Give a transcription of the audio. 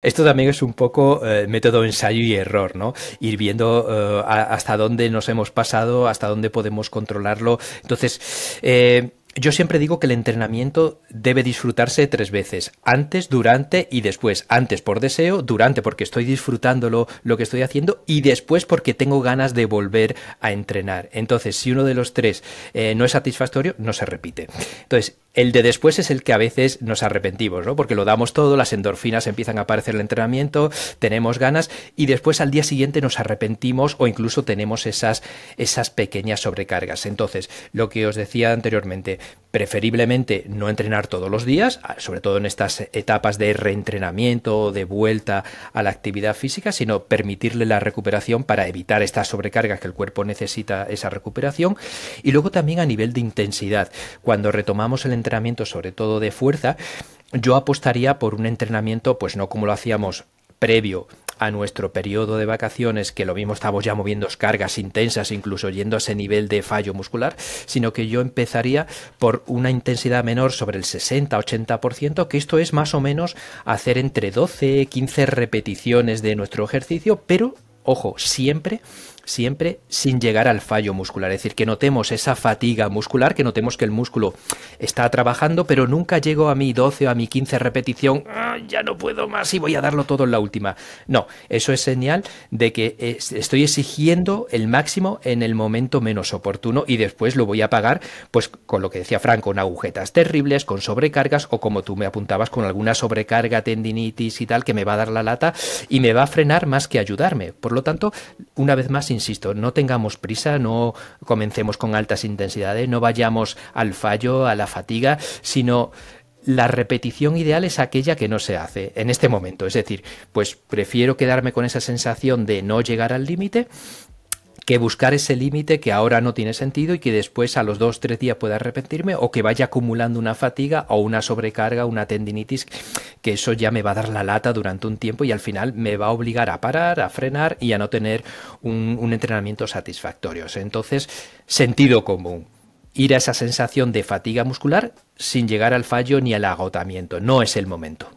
Esto también es un poco eh, método ensayo y error, ¿no? Ir viendo eh, hasta dónde nos hemos pasado, hasta dónde podemos controlarlo. Entonces, eh, yo siempre digo que el entrenamiento debe disfrutarse tres veces, antes, durante y después. Antes por deseo, durante porque estoy disfrutando lo que estoy haciendo y después porque tengo ganas de volver a entrenar. Entonces, si uno de los tres no es satisfactorio, no se repite. Entonces, el de después es el que a veces nos arrepentimos, ¿no? Porque lo damos todo, las endorfinas empiezan a aparecer en el entrenamiento, tenemos ganas y después al día siguiente nos arrepentimos o incluso tenemos esas, esas pequeñas sobrecargas. Entonces, lo que os decía anteriormente, preferiblemente no entrenar todos los días, ah, sobre todo en estas etapas de reentrenamiento, de vuelta a la actividad física, sino permitirle la recuperación para evitar estas sobrecargas que el cuerpo necesita esa recuperación. Y luego también a nivel de intensidad, cuando retomamos el entrenamiento sobre todo de fuerza, yo apostaría por un entrenamiento, pues no como lo hacíamos previo a nuestro periodo de vacaciones, que lo mismo estamos ya moviendo cargas intensas, incluso yendo a ese nivel de fallo muscular, sino que yo empezaría por una intensidad menor sobre el 60-80%, que esto es más o menos hacer entre 12-15 repeticiones de nuestro ejercicio, pero ojo, siempre siempre sin llegar al fallo muscular, es decir, que notemos esa fatiga muscular, que notemos que el músculo está trabajando, pero nunca llego a mi 12 o a mi 15 repetición, ah, ya no puedo más y voy a darlo todo en la última. No, eso es señal de que estoy exigiendo el máximo en el momento menos oportuno y después lo voy a pagar, pues con lo que decía Franco, con agujetas terribles, con sobrecargas o como tú me apuntabas, con alguna sobrecarga, tendinitis y tal que me va a dar la lata y me va a frenar más que ayudarme. Por lo tanto, una vez más, insisto, no tengamos prisa, no comencemos con altas intensidades, no vayamos al fallo, a la fatiga, sino la repetición ideal es aquella que no se hace en este momento. Es decir, pues prefiero quedarme con esa sensación de no llegar al límite que buscar ese límite que ahora no tiene sentido y que después a los dos, tres días pueda arrepentirme o que vaya acumulando una fatiga o una sobrecarga, una tendinitis, que eso ya me va a dar la lata durante un tiempo y al final me va a obligar a parar, a frenar y a no tener un, un entrenamiento satisfactorio. Entonces, sentido común ir a esa sensación de fatiga muscular sin llegar al fallo ni al agotamiento. No es el momento.